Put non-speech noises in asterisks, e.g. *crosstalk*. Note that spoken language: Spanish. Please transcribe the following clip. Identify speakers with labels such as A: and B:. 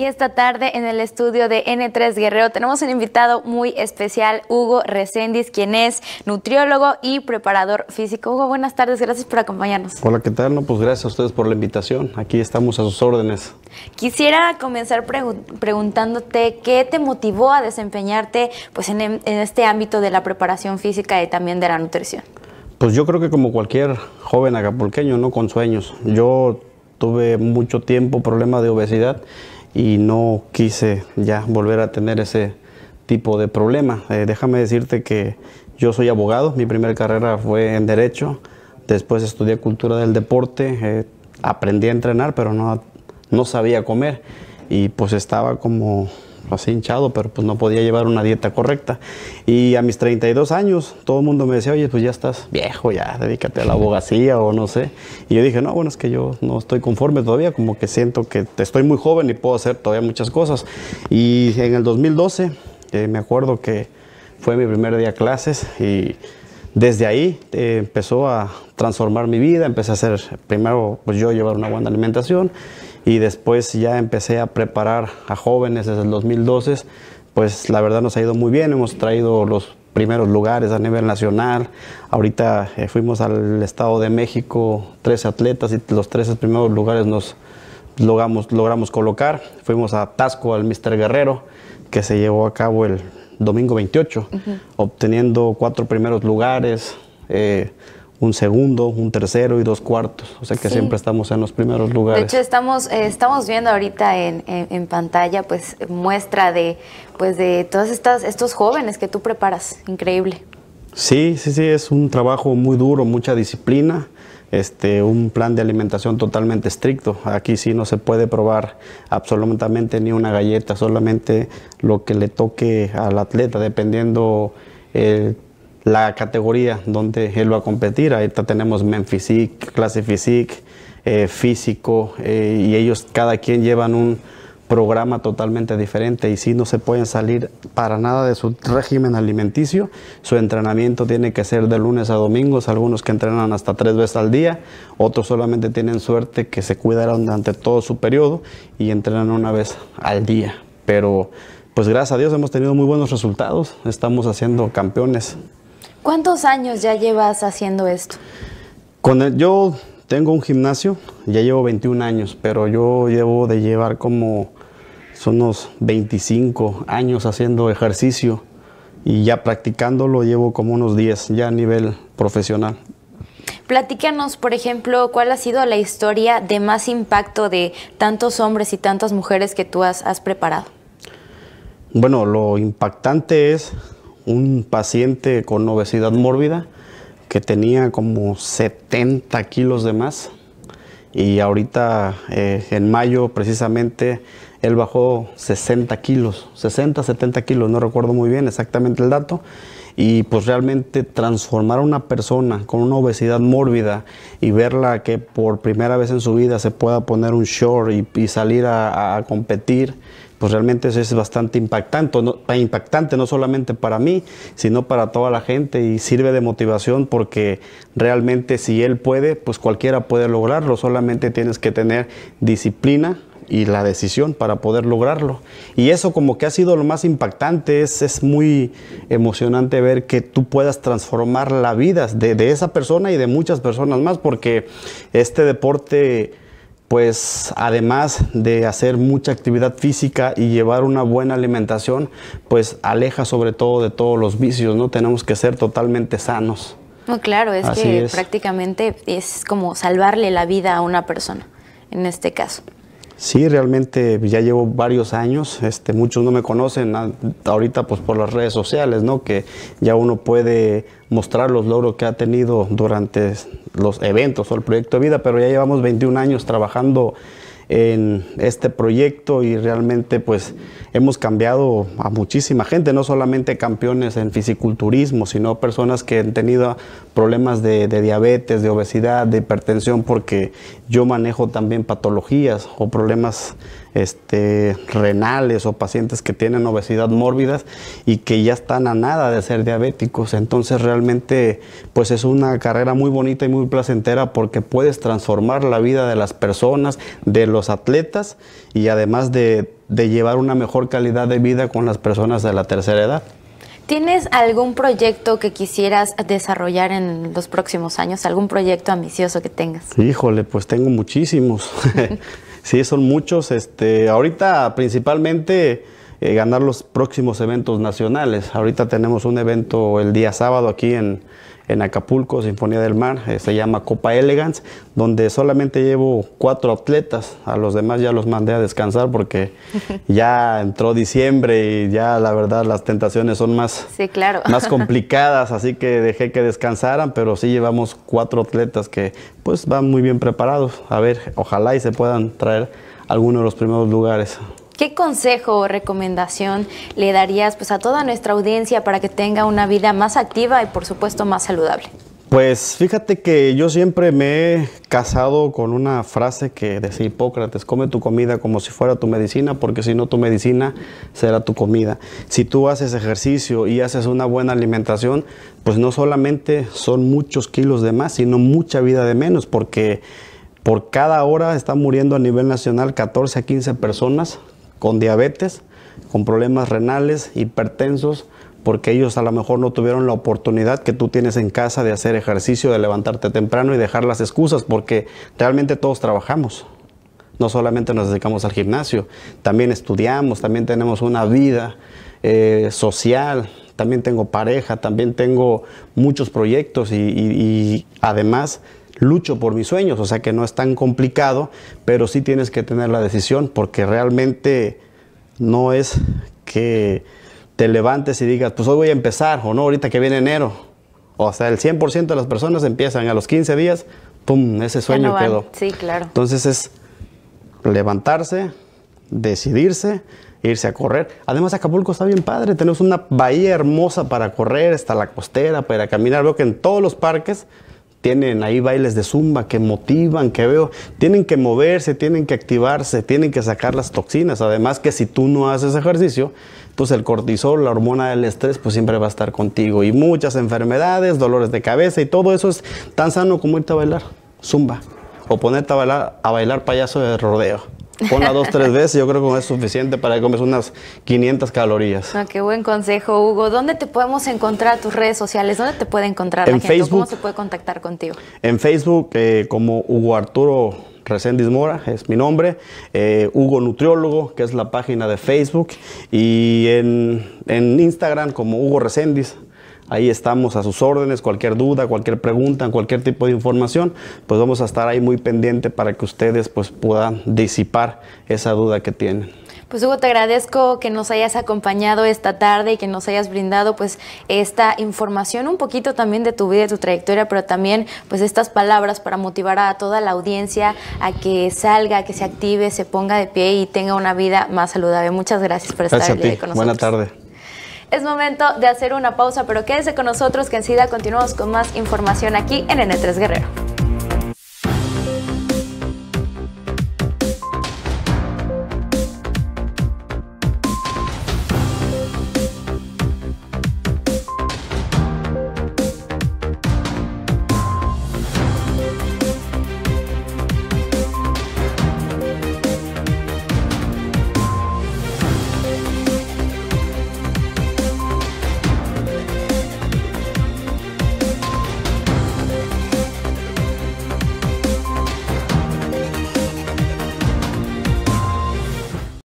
A: Y esta tarde en el estudio de N3 Guerrero tenemos un invitado muy especial, Hugo Reséndiz, quien es nutriólogo y preparador físico. Hugo, buenas tardes, gracias por acompañarnos.
B: Hola, ¿qué tal? No, pues gracias a ustedes por la invitación. Aquí estamos a sus órdenes.
A: Quisiera comenzar preguntándote qué te motivó a desempeñarte pues, en, este ámbito de la preparación física y también de la nutrición.
B: Pues yo creo que como cualquier joven acapulqueño, ¿no? Con sueños. Yo tuve mucho tiempo problema de obesidad y no quise ya volver a tener ese tipo de problema. Eh, déjame decirte que yo soy abogado, mi primera carrera fue en Derecho, después estudié Cultura del Deporte, eh, aprendí a entrenar, pero no, no sabía comer y pues estaba como lo hinchado, pero pues no podía llevar una dieta correcta. Y a mis 32 años, todo el mundo me decía, oye, pues ya estás viejo, ya, dedícate a la abogacía o no sé. Y yo dije, no, bueno, es que yo no estoy conforme todavía, como que siento que estoy muy joven y puedo hacer todavía muchas cosas. Y en el 2012, eh, me acuerdo que fue mi primer día de clases y desde ahí eh, empezó a transformar mi vida, empecé a hacer, primero pues yo llevar una buena alimentación y después ya empecé a preparar a jóvenes desde el 2012, pues la verdad nos ha ido muy bien, hemos traído los primeros lugares a nivel nacional. Ahorita eh, fuimos al Estado de México, tres atletas y los tres primeros lugares nos logramos, logramos colocar. Fuimos a Tasco al Mister Guerrero, que se llevó a cabo el domingo 28, obteniendo cuatro primeros lugares. Eh, un segundo, un tercero y dos cuartos. O sea que siempre estamos en los primeros lugares. De hecho,
A: estamos, eh, estamos viendo ahorita en, pantalla pues muestra de, pues, de todos estas, estos jóvenes que tú preparas. Increíble.
B: Sí, sí, sí, es un trabajo muy duro, mucha disciplina. Este, un plan de alimentación totalmente estricto. Aquí sí no se puede probar absolutamente ni una galleta, solamente lo que le toque al atleta, dependiendo el la categoría donde él va a competir. Ahí tenemos men clase eh, físico, eh, y ellos cada quien llevan un programa totalmente diferente y si no se pueden salir para nada de su régimen alimenticio, su entrenamiento tiene que ser de lunes a domingos, algunos que entrenan hasta tres veces al día, otros solamente tienen suerte que se cuidaron durante todo su periodo y entrenan una vez al día, pero pues gracias a Dios hemos tenido muy buenos resultados, estamos haciendo campeones
A: ¿Cuántos años ya llevas haciendo esto?
B: yo tengo un gimnasio, ya llevo 21 años, pero yo llevo de llevar como son unos 25 años haciendo ejercicio y ya practicándolo llevo como unos 10 ya a nivel profesional.
A: Platícanos, por ejemplo, cuál ha sido la historia de más impacto de tantos hombres y tantas mujeres que tú has preparado.
B: Bueno, lo impactante es un paciente con obesidad mórbida que tenía como 70 kilos de más y ahorita eh, en mayo precisamente él bajó 60 kilos, 60, 70 kilos, no recuerdo muy bien exactamente el dato. Y pues realmente transformar a una persona con una obesidad mórbida y verla que por primera vez en su vida se pueda poner un short y, salir a competir pues realmente eso es bastante impactante no, impactante, no solamente para mí, sino para toda la gente y sirve de motivación porque realmente si él puede, pues cualquiera puede lograrlo, solamente tienes que tener disciplina y la decisión para poder lograrlo. Y eso como que ha sido lo más impactante, es, muy emocionante ver que tú puedas transformar la vida de, de esa persona y de muchas personas más, porque este deporte pues además de hacer mucha actividad física y llevar una buena alimentación, pues aleja sobre todo de todos los vicios, ¿no? Tenemos que ser totalmente sanos.
A: No, claro, es que prácticamente es como salvarle la vida a una persona, en este caso.
B: Sí, realmente ya llevo varios años, este, muchos no me conocen ahorita pues por las redes sociales, ¿no? que ya uno puede mostrar los logros que ha tenido durante los eventos o el proyecto de vida, pero ya llevamos 21 años trabajando en este proyecto y realmente pues hemos cambiado a muchísima gente, no solamente campeones en fisiculturismo, sino personas que han tenido problemas de, diabetes, de obesidad, de hipertensión, porque yo manejo también patologías o problemas este, renales o pacientes que tienen obesidad mórbida y que ya están a nada de ser diabéticos. Entonces realmente pues es una carrera muy bonita y muy placentera porque puedes transformar la vida de las personas, de los atletas y además de, de llevar una mejor calidad de vida con las personas de la tercera edad.
A: ¿Tienes algún proyecto que quisieras desarrollar en los próximos años? ¿Algún proyecto ambicioso que tengas?
B: Híjole, pues tengo muchísimos. *laughs* Sí, son muchos. Este, ahorita principalmente eh, ganar los próximos eventos nacionales. Ahorita tenemos un evento el día sábado aquí en, en Acapulco, Sinfonía del Mar, eh, se llama Copa Elegance, donde solamente llevo cuatro atletas, a los demás ya los mandé a descansar porque *laughs* ya entró diciembre y ya la verdad las tentaciones son más, claro. más *laughs* complicadas, así que dejé que descansaran, pero sí llevamos cuatro atletas que pues van muy bien preparados, a ver, ojalá y se puedan traer algunos de los primeros lugares.
A: ¿Qué consejo o recomendación le darías pues, a toda nuestra audiencia para que tenga una vida más activa y por supuesto más saludable?
B: Pues fíjate que yo siempre me he casado con una frase que decía Hipócrates, come tu comida como si fuera tu medicina, porque si no tu medicina será tu comida. Si tú haces ejercicio y haces una buena alimentación, pues no solamente son muchos kilos de más, sino mucha vida de menos, porque por cada hora están muriendo a nivel nacional 14 a 15 personas con diabetes, con problemas renales, hipertensos, porque ellos a lo mejor no tuvieron la oportunidad que tú tienes en casa de hacer ejercicio, de levantarte temprano y dejar las excusas, porque realmente todos trabajamos. No solamente nos dedicamos al gimnasio, también estudiamos, también tenemos una vida eh, social, también tengo pareja, también tengo muchos proyectos y además lucho por mis sueños, o sea que no es tan complicado, pero sí tienes que tener la decisión porque realmente no es que te levantes y digas, pues hoy voy a empezar o no, ahorita que viene enero. O sea, el 100% de las personas empiezan a los 15 días, ¡pum!, ese sueño quedó. Sí, claro. Entonces es levantarse, decidirse, irse a correr. Además, Acapulco está bien padre. Tenemos una bahía hermosa para correr, está la costera, para caminar. Veo que en todos los parques tienen ahí bailes de zumba que motivan, que veo, tienen que moverse, tienen que activarse, tienen que sacar las toxinas. Además que si tú no haces ejercicio, entonces pues el cortisol, la hormona del estrés, pues siempre va a estar contigo. Y muchas enfermedades, dolores de cabeza y todo eso es tan sano como irte a bailar zumba o ponerte a bailar, a bailar payaso de rodeo. Ponla dos, tres veces, yo creo que es suficiente para que comes unas 500 calorías.
A: Ah, qué buen consejo, Hugo. ¿Dónde te podemos encontrar tus redes sociales? ¿Dónde te puede encontrar en la gente? ¿Cómo se puede contactar contigo?
B: En Facebook, eh, como Hugo Arturo Reséndiz Mora, es mi nombre. Eh, Hugo Nutriólogo, que es la página de Facebook. Y en, en Instagram, como Hugo Reséndiz. Ahí estamos a sus órdenes, cualquier duda, cualquier pregunta, cualquier tipo de información, pues vamos a estar ahí muy pendiente para que ustedes pues puedan disipar esa duda que tienen.
A: Pues Hugo, te agradezco que nos hayas acompañado esta tarde y que nos hayas brindado pues esta información un poquito también de tu vida, y tu trayectoria, pero también pues estas palabras para motivar a toda la audiencia a que salga, que se active, se ponga de pie y tenga una vida más saludable. Muchas gracias por estar aquí con nosotros. Buenas tardes. Es momento de hacer una pausa, pero quédese con nosotros que enseguida continuamos con más información aquí en N3 Guerrero.